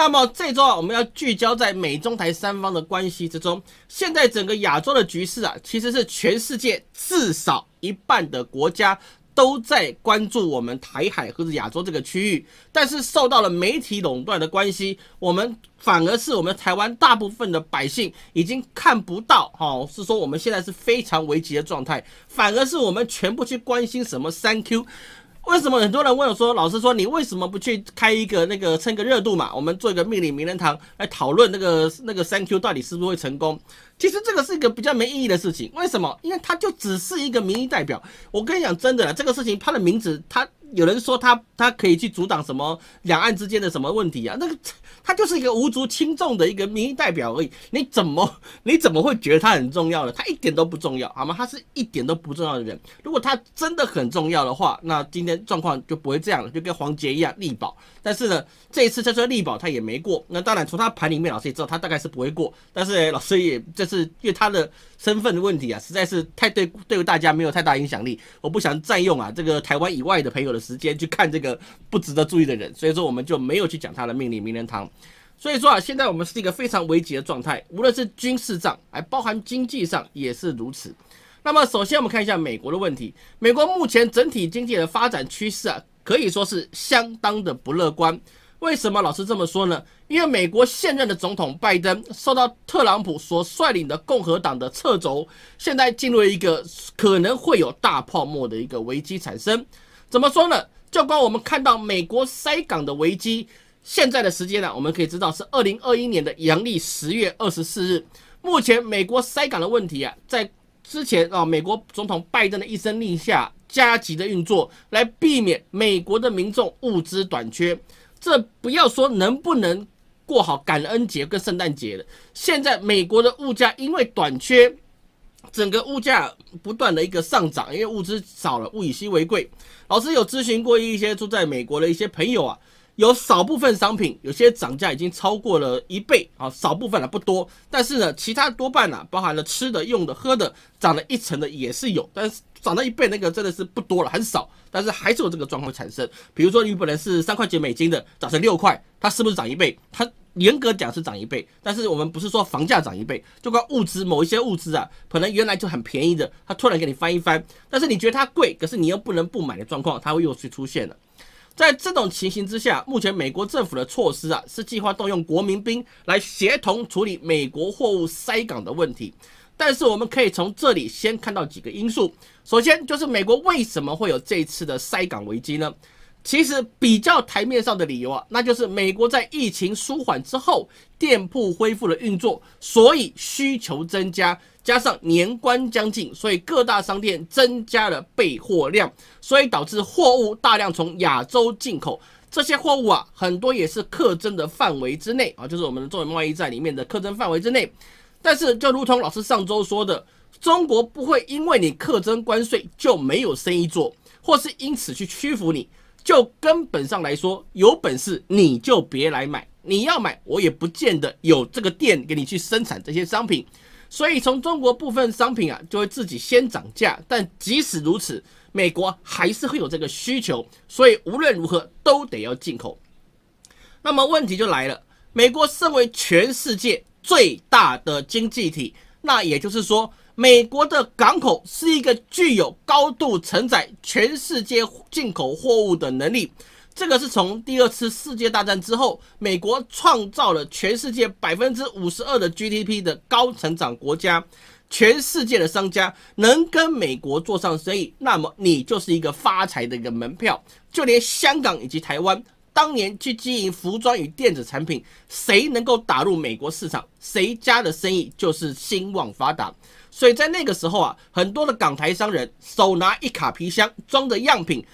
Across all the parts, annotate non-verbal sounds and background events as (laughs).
那么这周啊，我们要聚焦在美中台三方的关系之中。现在整个亚洲的局势啊，其实是全世界至少一半的国家都在关注我们台海或者亚洲这个区域。但是受到了媒体垄断的关系，我们反而是我们台湾大部分的百姓已经看不到哈，是说我们现在是非常危急的状态，反而是我们全部去关心什么三 Q。为什么很多人问我说，老师说你为什么不去开一个那个蹭个热度嘛？我们做一个命令名人堂来讨论那个那个 Thank you 到底是不是会成功？其实这个是一个比较没意义的事情。为什么？因为他就只是一个民意代表。我跟你讲真的，这个事情他的名字他。有人说他他可以去阻挡什么两岸之间的什么问题啊？那个他就是一个无足轻重的一个民意代表而已。你怎么 (laughs) 你怎么会觉得他很重要呢？他一点都不重要，好吗？他是一点都不重要的人。如果他真的很重要的话，那今天状况就不会这样了，就跟黄杰一样力保。但是呢，这一次他说力保他也没过。那当然从他盘里面，老师也知道他大概是不会过。但是老师也这次因为他的身份的问题啊，实在是太对对大家没有太大影响力。我不想占用啊这个台湾以外的朋友的。时间去看这个不值得注意的人，所以说我们就没有去讲他的命令名人堂。所以说啊，现在我们是一个非常危急的状态，无论是军事上，还包含经济上也是如此。那么首先我们看一下美国的问题，美国目前整体经济的发展趋势啊，可以说是相当的不乐观。为什么老是这么说呢？因为美国现任的总统拜登受到特朗普所率领的共和党的掣肘，现在进入了一个可能会有大泡沫的一个危机产生。怎么说呢？就光我们看到美国塞港的危机，现在的时间呢，我们可以知道是二零二一年的阳历十月二十四日。目前美国塞港的问题啊，在之前啊，美国总统拜登的一声令下，加急的运作来避免美国的民众物资短缺。这不要说能不能过好感恩节跟圣诞节了，现在美国的物价因为短缺。整个物价不断的一个上涨，因为物资少了，物以稀为贵。老师有咨询过一些住在美国的一些朋友啊，有少部分商品有些涨价已经超过了一倍啊，少部分了不多，但是呢，其他多半呢，包含了吃的、用的、喝的，涨了一成的也是有，但是涨到一倍那个真的是不多了，很少，但是还是有这个状况产生。比如说你本来是三块钱美金的，涨成六块，它是不是涨一倍？它严格讲是涨一倍，但是我们不是说房价涨一倍，就光物资某一些物资啊，可能原来就很便宜的，它突然给你翻一翻，但是你觉得它贵，可是你又不能不买的状况，它会又去出现了。在这种情形之下，目前美国政府的措施啊，是计划动用国民兵来协同处理美国货物塞港的问题。但是我们可以从这里先看到几个因素，首先就是美国为什么会有这次的塞港危机呢？其实比较台面上的理由啊，那就是美国在疫情舒缓之后，店铺恢复了运作，所以需求增加，加上年关将近，所以各大商店增加了备货量，所以导致货物大量从亚洲进口。这些货物啊，很多也是克征的范围之内啊，就是我们的中美贸易战里面的克征范围之内。但是就如同老师上周说的，中国不会因为你克征关税就没有生意做，或是因此去屈服你。就根本上来说，有本事你就别来买，你要买我也不见得有这个店给你去生产这些商品。所以从中国部分商品啊，就会自己先涨价。但即使如此，美国还是会有这个需求，所以无论如何都得要进口。那么问题就来了，美国身为全世界最大的经济体，那也就是说。美国的港口是一个具有高度承载全世界进口货物的能力。这个是从第二次世界大战之后，美国创造了全世界百分之五十二的 GDP 的高成长国家。全世界的商家能跟美国做上生意，那么你就是一个发财的一个门票。就连香港以及台湾，当年去经营服装与电子产品，谁能够打入美国市场，谁家的生意就是兴旺发达。所以在那个时候啊，很多的港台商人手拿一卡皮箱装着样品，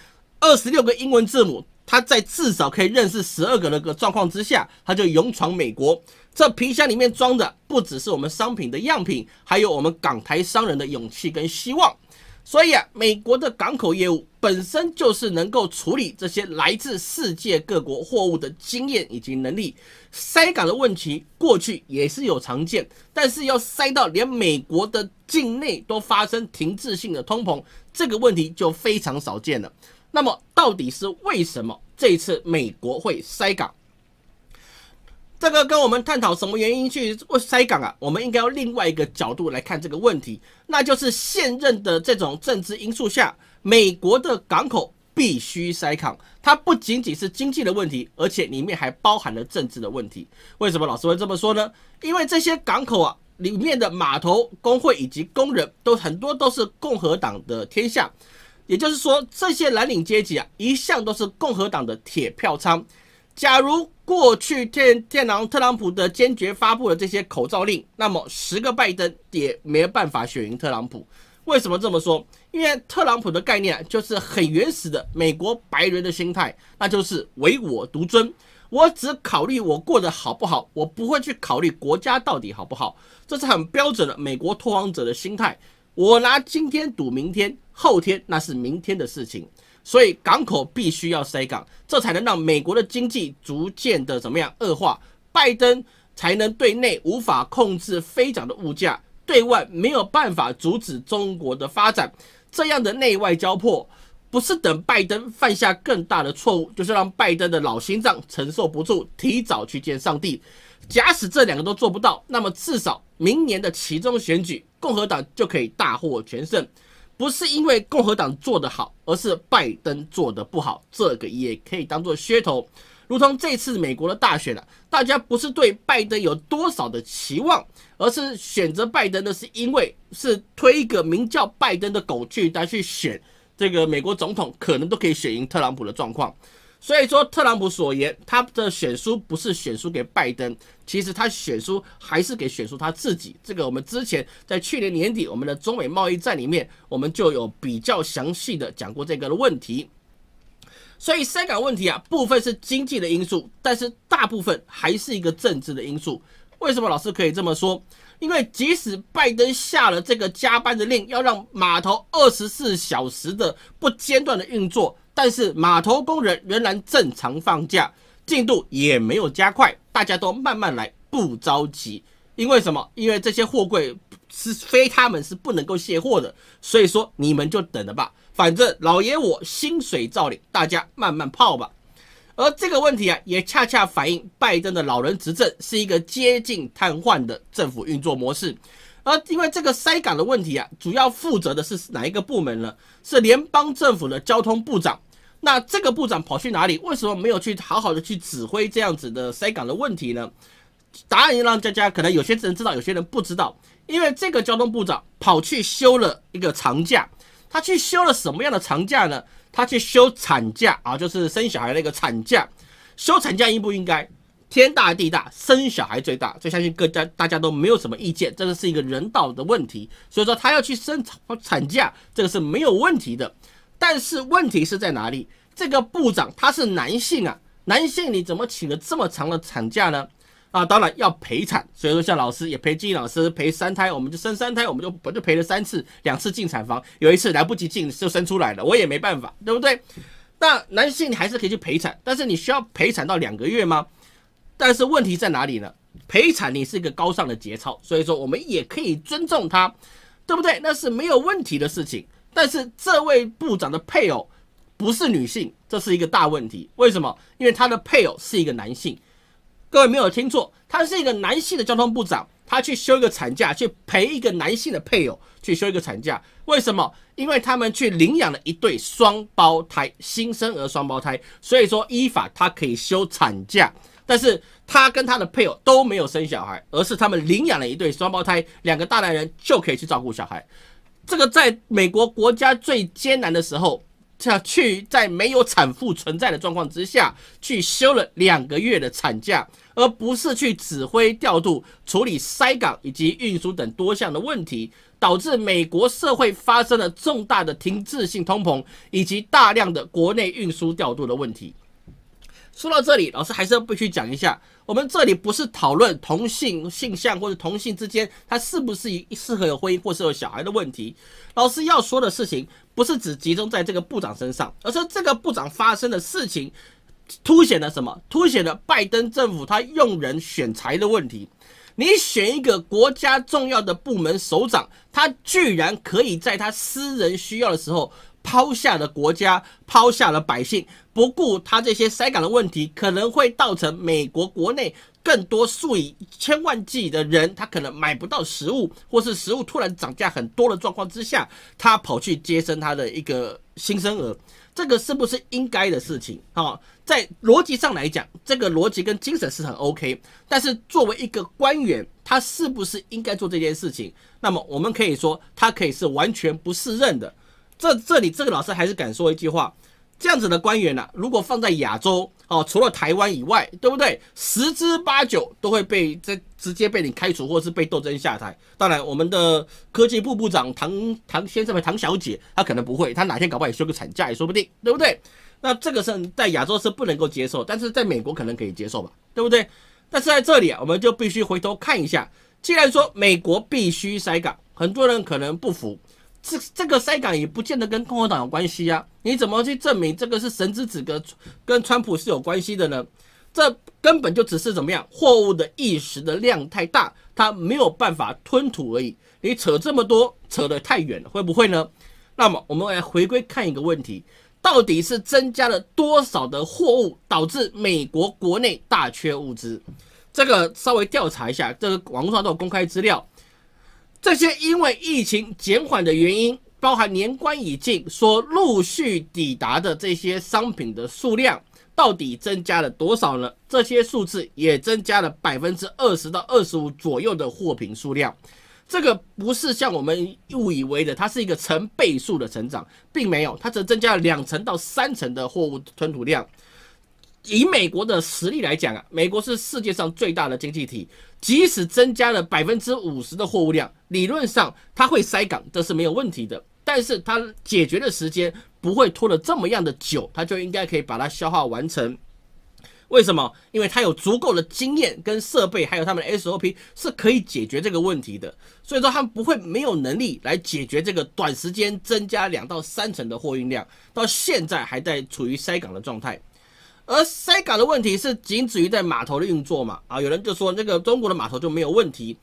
二十六个英文字母，他在至少可以认识十二个那个状况之下，他就勇闯美国。这皮箱里面装的不只是我们商品的样品，还有我们港台商人的勇气跟希望。所以啊，美国的港口业务。本身就是能够处理这些来自世界各国货物的经验以及能力，塞港的问题过去也是有常见，但是要塞到连美国的境内都发生停滞性的通膨，这个问题就非常少见了。那么到底是为什么这一次美国会塞港？这个跟我们探讨什么原因去塞港啊？我们应该要另外一个角度来看这个问题，那就是现任的这种政治因素下。美国的港口必须塞抗，它不仅仅是经济的问题，而且里面还包含了政治的问题。为什么老师会这么说呢？因为这些港口啊，里面的码头工会以及工人都很多都是共和党的天下，也就是说，这些蓝领阶级啊，一向都是共和党的铁票仓。假如过去天天狼特朗普的坚决发布了这些口罩令，那么十个拜登也没办法选赢特朗普。为什么这么说？因为特朗普的概念就是很原始的美国白人的心态，那就是唯我独尊。我只考虑我过得好不好，我不会去考虑国家到底好不好。这是很标准的美国拓荒者的心态。我拿今天赌明天、后天，那是明天的事情。所以港口必须要塞港，这才能让美国的经济逐渐的怎么样恶化，拜登才能对内无法控制飞涨的物价。对外没有办法阻止中国的发展，这样的内外交迫，不是等拜登犯下更大的错误，就是让拜登的老心脏承受不住，提早去见上帝。假使这两个都做不到，那么至少明年的其中选举，共和党就可以大获全胜，不是因为共和党做得好，而是拜登做得不好，这个也可以当做噱头。如同这次美国的大选了，大家不是对拜登有多少的期望，而是选择拜登呢？是因为是推一个名叫拜登的狗去，他去选这个美国总统，可能都可以选赢特朗普的状况。所以说，特朗普所言，他的选书不是选书给拜登，其实他选书还是给选书他自己。这个我们之前在去年年底，我们的中美贸易战里面，我们就有比较详细的讲过这个的问题。所以，香港问题啊，部分是经济的因素，但是大部分还是一个政治的因素。为什么老师可以这么说？因为即使拜登下了这个加班的令，要让码头二十四小时的不间断的运作，但是码头工人仍然正常放假，进度也没有加快，大家都慢慢来，不着急。因为什么？因为这些货柜是非他们是不能够卸货的，所以说你们就等着吧。反正老爷我薪水照领，大家慢慢泡吧。而这个问题啊，也恰恰反映拜登的老人执政是一个接近瘫痪的政府运作模式。而因为这个塞港的问题啊，主要负责的是哪一个部门呢？是联邦政府的交通部长。那这个部长跑去哪里？为什么没有去好好的去指挥这样子的塞港的问题呢？答案让大家可能有些人知道，有些人不知道。因为这个交通部长跑去休了一个长假。他去休了什么样的长假呢？他去休产假啊，就是生小孩那个产假。休产假应不应该？天大地大，生小孩最大，这相信各家大家都没有什么意见，这个是一个人道的问题。所以说他要去生产产假，这个是没有问题的。但是问题是在哪里？这个部长他是男性啊，男性你怎么请了这么长的产假呢？啊，当然要陪产，所以说像老师也陪，金老师陪三胎，我们就生三胎，我们就我就陪了三次，两次进产房，有一次来不及进就生出来了，我也没办法，对不对？那男性你还是可以去陪产，但是你需要陪产到两个月吗？但是问题在哪里呢？陪产你是一个高尚的节操，所以说我们也可以尊重他，对不对？那是没有问题的事情。但是这位部长的配偶不是女性，这是一个大问题。为什么？因为他的配偶是一个男性。各位没有听错，他是一个男性的交通部长，他去休一个产假，去陪一个男性的配偶去休一个产假。为什么？因为他们去领养了一对双胞胎新生儿双胞胎，所以说依法他可以休产假。但是他跟他的配偶都没有生小孩，而是他们领养了一对双胞胎，两个大男人就可以去照顾小孩。这个在美国国家最艰难的时候。去在没有产妇存在的状况之下去休了两个月的产假，而不是去指挥调度、处理塞港以及运输等多项的问题，导致美国社会发生了重大的停滞性通膨以及大量的国内运输调度的问题。说到这里，老师还是要必须讲一下，我们这里不是讨论同性性向或者同性之间他是不是适合有婚姻或适合有小孩的问题，老师要说的事情。不是只集中在这个部长身上，而是这个部长发生的事情，凸显了什么？凸显了拜登政府他用人选才的问题。你选一个国家重要的部门首长，他居然可以在他私人需要的时候。抛下了国家，抛下了百姓，不顾他这些塞港的问题，可能会造成美国国内更多数以千万计的人，他可能买不到食物，或是食物突然涨价很多的状况之下，他跑去接生他的一个新生儿，这个是不是应该的事情？哈，在逻辑上来讲，这个逻辑跟精神是很 OK，但是作为一个官员，他是不是应该做这件事情？那么我们可以说，他可以是完全不胜任的。这这里这个老师还是敢说一句话，这样子的官员呢，如果放在亚洲，哦，除了台湾以外，对不对？十之八九都会被这直接被你开除，或是被斗争下台。当然，我们的科技部部长唐唐先生和唐小姐，他可能不会，他哪天搞不好也休个产假也说不定，对不对？那这个是在亚洲是不能够接受，但是在美国可能可以接受吧，对不对？但是在这里啊，我们就必须回头看一下，既然说美国必须筛岗，很多人可能不服。这这个塞港也不见得跟共和党有关系呀？你怎么去证明这个是神之子跟跟川普是有关系的呢？这根本就只是怎么样，货物的一时的量太大，它没有办法吞吐而已。你扯这么多，扯得太远了，会不会呢？那么我们来回归看一个问题，到底是增加了多少的货物，导致美国国内大缺物资？这个稍微调查一下，这个网络上都有公开资料。这些因为疫情减缓的原因，包含年关已近，所陆续抵达的这些商品的数量到底增加了多少呢？这些数字也增加了百分之二十到二十五左右的货品数量，这个不是像我们误以为的，它是一个成倍数的成长，并没有，它只增加了两成到三成的货物吞吐量。以美国的实力来讲啊，美国是世界上最大的经济体，即使增加了百分之五十的货物量，理论上它会塞港，这是没有问题的。但是它解决的时间不会拖得这么样的久，它就应该可以把它消耗完成。为什么？因为它有足够的经验跟设备，还有他们的 SOP 是可以解决这个问题的。所以说，他们不会没有能力来解决这个短时间增加两到三成的货运量，到现在还在处于塞港的状态。而塞港的问题是仅止于在码头的运作嘛？啊，有人就说那个中国的码头就没有问题，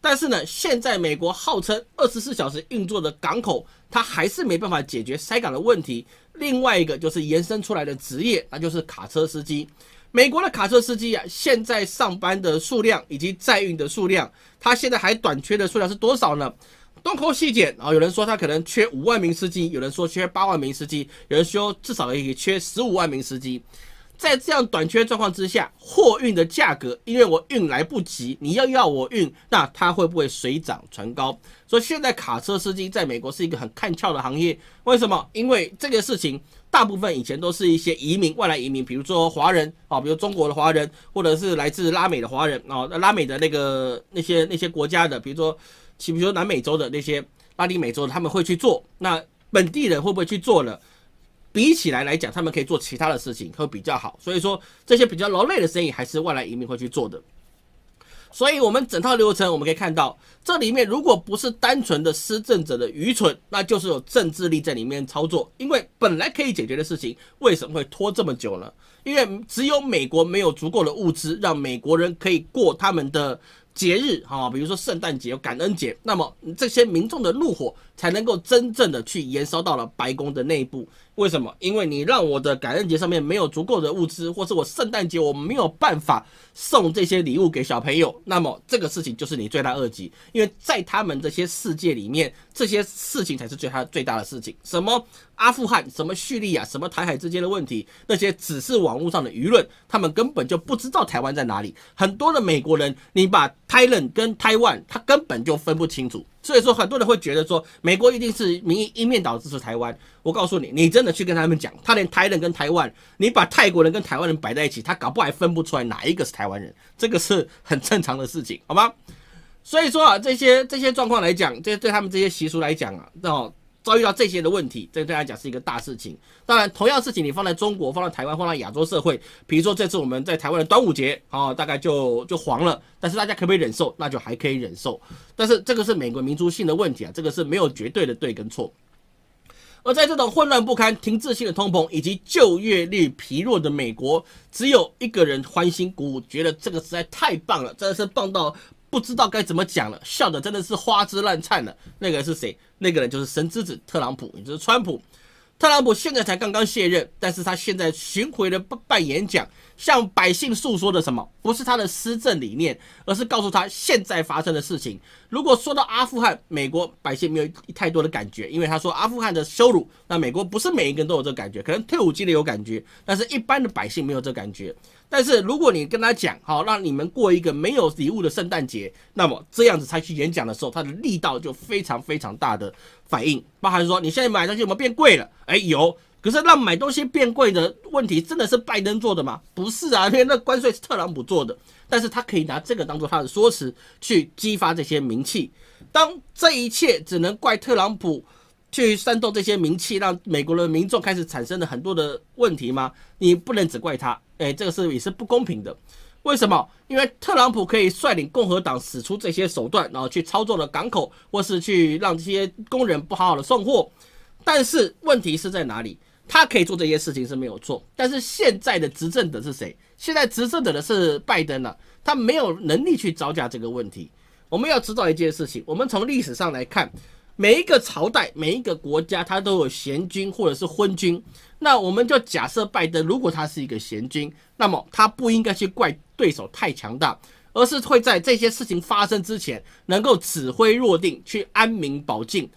但是呢，现在美国号称二十四小时运作的港口，它还是没办法解决塞港的问题。另外一个就是延伸出来的职业，那就是卡车司机。美国的卡车司机啊，现在上班的数量以及载运的数量，它现在还短缺的数量是多少呢？东抠西捡啊，有人说他可能缺五万名司机，有人说缺八万名司机，有人说至少也缺十五万名司机。在这样短缺状况之下，货运的价格，因为我运来不及，你要要我运，那它会不会水涨船高？所以现在卡车司机在美国是一个很看俏的行业。为什么？因为这个事情大部分以前都是一些移民、外来移民，比如说华人啊，比如中国的华人，或者是来自拉美的华人啊，拉美的那个那些那些国家的，比如说，比如说南美洲的那些拉丁美洲的，他们会去做。那本地人会不会去做了？比起来来讲，他们可以做其他的事情会比较好，所以说这些比较劳累的生意还是外来移民会去做的。所以，我们整套流程我们可以看到，这里面如果不是单纯的施政者的愚蠢，那就是有政治力在里面操作。因为本来可以解决的事情，为什么会拖这么久呢？因为只有美国没有足够的物资，让美国人可以过他们的节日，哈，比如说圣诞节、感恩节，那么这些民众的怒火才能够真正的去燃烧到了白宫的内部。为什么？因为你让我的感恩节上面没有足够的物资，或是我圣诞节我没有办法送这些礼物给小朋友，那么这个事情就是你罪大恶极。因为在他们这些世界里面，这些事情才是最大最大的事情。什么阿富汗，什么叙利亚，什么台海之间的问题，那些只是网络上的舆论，他们根本就不知道台湾在哪里。很多的美国人，你把 Thailand 跟 Taiwan，他根本就分不清楚。所以说，很多人会觉得说，美国一定是民意一面倒支持台湾。我告诉你，你真的去跟他们讲，他连台人跟台湾，你把泰国人跟台湾人摆在一起，他搞不好还分不出来哪一个是台湾人，这个是很正常的事情，好吗？所以说啊，这些这些状况来讲，这对他们这些习俗来讲啊，哦。遭遇到这些的问题，这对他来讲是一个大事情。当然，同样事情你放在中国、放在台湾、放在亚洲社会，比如说这次我们在台湾的端午节啊，大概就 (laughs) 就黄了。但是大家可不可以忍受？那就还可以忍受。但是这个是美国民族性的问题啊，这个是没有绝对的对跟错。而在这种混乱不堪、停滞性的通膨以及就业率疲弱的美国，只有一个人欢欣鼓舞，觉得这个实在太棒了，真的是棒到不知道该怎么讲了，笑的真的是花枝乱颤了。那个是谁？那个人就是神之子特朗普，也就是川普。特朗普现在才刚刚卸任，但是他现在巡回的不办演讲，向百姓诉说的什么？不是他的施政理念，而是告诉他现在发生的事情。如果说到阿富汗，美国百姓没有太多的感觉，因为他说阿富汗的羞辱，那美国不是每一个人都有这感觉，可能退伍军人有感觉，但是一般的百姓没有这感觉。但是如果你跟他讲好，让你们过一个没有礼物的圣诞节，那么这样子才去演讲的时候，他的力道就非常非常大的反应，包含说你现在买东西没有变贵了？哎，有。可是让买东西变贵的问题真的是拜登做的吗？不是啊，那 (laughs) 那关税是特朗普做的。但是他可以拿这个当做他的说辞去激发这些名气。当这一切只能怪特朗普去煽动这些名气，让美国的民众开始产生了很多的问题吗？你不能只怪他。哎，这个是也是不公平的，为什么？因为特朗普可以率领共和党使出这些手段，然后去操作了港口，或是去让这些工人不好好的送货。但是问题是在哪里？他可以做这些事情是没有错，但是现在的执政者是谁？现在执政者的是拜登了，他没有能力去招架这个问题。我们要知道一件事情，我们从历史上来看。每一个朝代，每一个国家，它都有贤君或者是昏君。那我们就假设拜登如果他是一个贤君，那么他不应该去怪对手太强大，而是会在这些事情发生之前，能够指挥若定，去安民保境。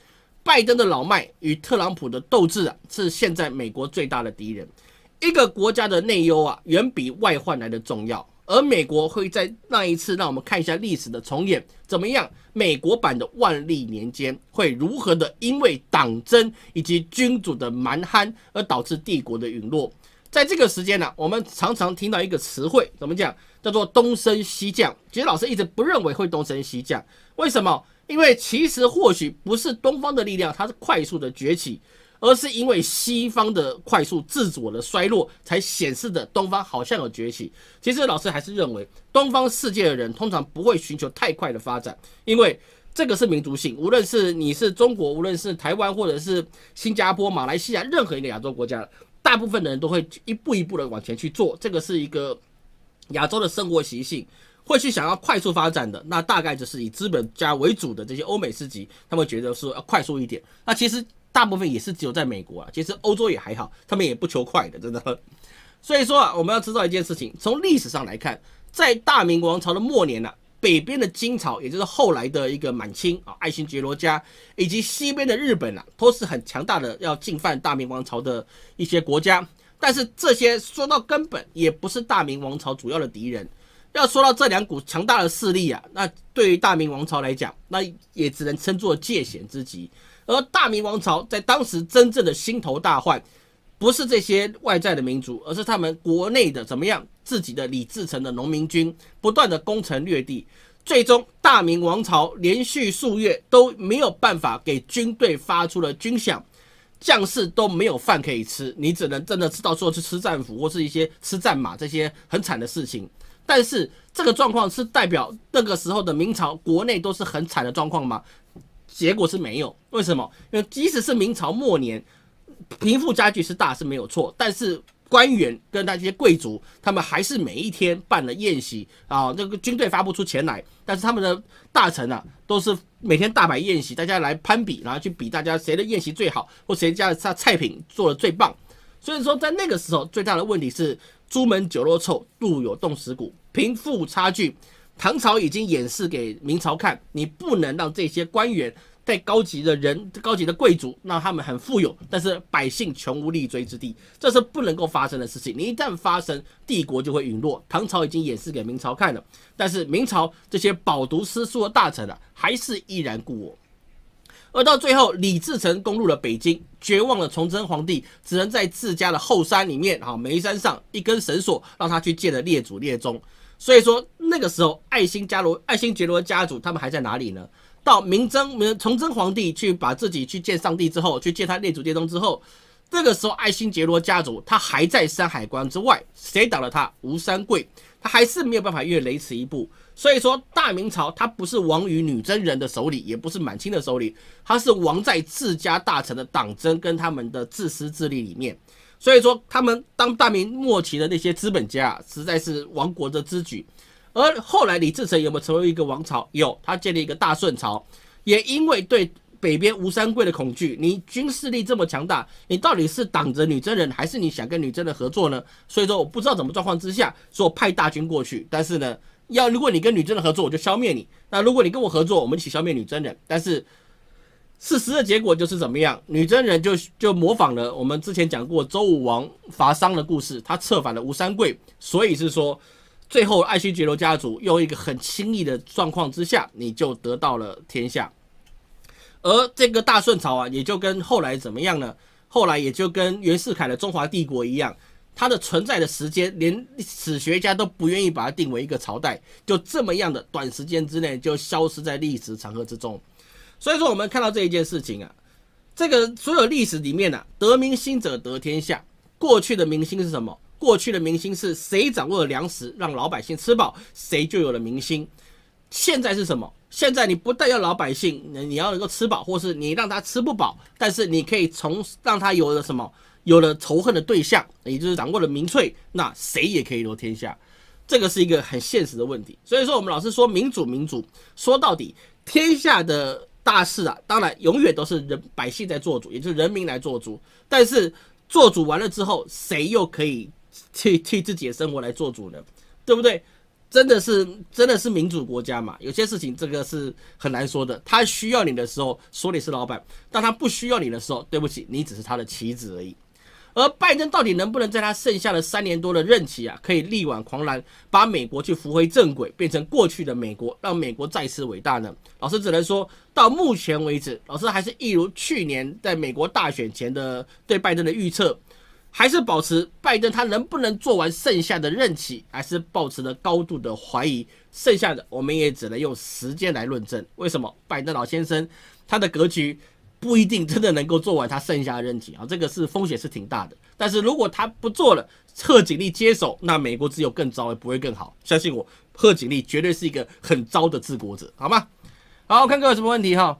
拜登的老迈与特朗普的斗志啊，是现在美国最大的敌人。一个国家的内忧啊，远比外患来的重要。而美国会在那一次，让我们看一下历史的重演怎么样？美国版的万历年间会如何的？因为党争以及君主的蛮憨而导致帝国的陨落。在这个时间呢，我们常常听到一个词汇，怎么讲？叫做东升西降。其实老师一直不认为会东升西降，为什么？因为其实或许不是东方的力量，它是快速的崛起。而是因为西方的快速自主的衰落，才显示的东方好像有崛起。其实老师还是认为，东方世界的人通常不会寻求太快的发展，因为这个是民族性。无论是你是中国，无论是台湾或者是新加坡、马来西亚任何一个亚洲国家，大部分的人都会一步一步的往前去做。这个是一个亚洲的生活习性，会去想要快速发展的。那大概就是以资本家为主的这些欧美市集，他们觉得说要快速一点。那其实。大部分也是只有在美国啊，其实欧洲也还好，他们也不求快的，真的。所以说啊，我们要知道一件事情，从历史上来看，在大明王朝的末年呢，北边的金朝，也就是后来的一个满清啊，爱新觉罗家，以及西边的日本啊，都是很强大的，要进犯大明王朝的一些国家。但是这些说到根本，也不是大明王朝主要的敌人。要说到这两股强大的势力啊，那对于大明王朝来讲，那也只能称作界限之极。而大明王朝在当时真正的心头大患，不是这些外在的民族，而是他们国内的怎么样？自己的李自成的农民军不断的攻城略地，最终大明王朝连续数月都没有办法给军队发出了军饷，将士都没有饭可以吃，你只能真的知道说是吃战俘或是一些吃战马这些很惨的事情。但是这个状况是代表那个时候的明朝国内都是很惨的状况吗？结果是没有，为什么？因为即使是明朝末年，贫富差距是大是没有错，但是官员跟那些贵族，他们还是每一天办了宴席啊。那个军队发不出钱来，但是他们的大臣啊，都是每天大摆宴席，大家来攀比，然后去比大家谁的宴席最好，或谁家的菜菜品做的最棒。所以说，在那个时候，最大的问题是朱门酒肉臭，路有冻死骨，贫富差距。唐朝已经演示给明朝看，你不能让这些官员、在高级的人、高级的贵族，让他们很富有，但是百姓穷无立锥之地，这是不能够发生的事情。你一旦发生，帝国就会陨落。唐朝已经演示给明朝看了，但是明朝这些饱读诗书的大臣啊，还是依然故我。而到最后，李自成攻入了北京，绝望了，崇祯皇帝只能在自家的后山里面，哈煤山上一根绳索，让他去见了列祖列宗。所以说那个时候，爱新加罗、爱新觉罗家族他们还在哪里呢？到明争、明崇祯皇帝去把自己去见上帝之后，去见他列祖列宗之后，这个时候爱新觉罗家族他还在山海关之外，谁挡了他？吴三桂，他还是没有办法越雷池一步。所以说，大明朝他不是亡于女真人的手里，也不是满清的手里，他是亡在自家大臣的党争跟他们的自私自利里面。所以说，他们当大明末期的那些资本家，实在是亡国的之举。而后来李自成有没有成为一个王朝？有，他建立一个大顺朝。也因为对北边吴三桂的恐惧，你军事力这么强大，你到底是挡着女真人，还是你想跟女真人合作呢？所以说，我不知道怎么状况之下，说派大军过去。但是呢，要如果你跟女真人合作，我就消灭你；那如果你跟我合作，我们一起消灭女真人。但是。事实的结果就是怎么样？女真人就就模仿了我们之前讲过周武王伐商的故事，他策反了吴三桂，所以是说，最后爱新觉罗家族用一个很轻易的状况之下，你就得到了天下。而这个大顺朝啊，也就跟后来怎么样呢？后来也就跟袁世凯的中华帝国一样，它的存在的时间，连史学家都不愿意把它定为一个朝代，就这么样的短时间之内就消失在历史长河之中。所以说，我们看到这一件事情啊，这个所有历史里面呢，得民心者得天下。过去的民心是什么？过去的民心是谁掌握了粮食，让老百姓吃饱，谁就有了民心。现在是什么？现在你不但要老百姓，你要能够吃饱，或是你让他吃不饱，但是你可以从让他有了什么，有了仇恨的对象，也就是掌握了民粹，那谁也可以夺天下。这个是一个很现实的问题。所以说，我们老是说民主，民主，说到底，天下的。大事啊，当然永远都是人百姓在做主，也就是人民来做主。但是做主完了之后，谁又可以替替自己的生活来做主呢？对不对？真的是真的是民主国家嘛？有些事情这个是很难说的。他需要你的时候说你是老板，但他不需要你的时候，对不起，你只是他的棋子而已。而拜登到底能不能在他剩下的三年多的任期啊，可以力挽狂澜，把美国去扶回正轨，变成过去的美国，让美国再次伟大呢？老师只能说，到目前为止，老师还是一如去年在美国大选前的对拜登的预测，还是保持拜登他能不能做完剩下的任期，还是保持了高度的怀疑。剩下的我们也只能用时间来论证。为什么拜登老先生他的格局？不一定真的能够做完他剩下的任期啊，这个是风险是挺大的。但是如果他不做了，贺锦丽接手，那美国只有更糟，也不会更好。相信我，贺锦丽绝对是一个很糟的治国者，好吗？好，看各位有什么问题哈。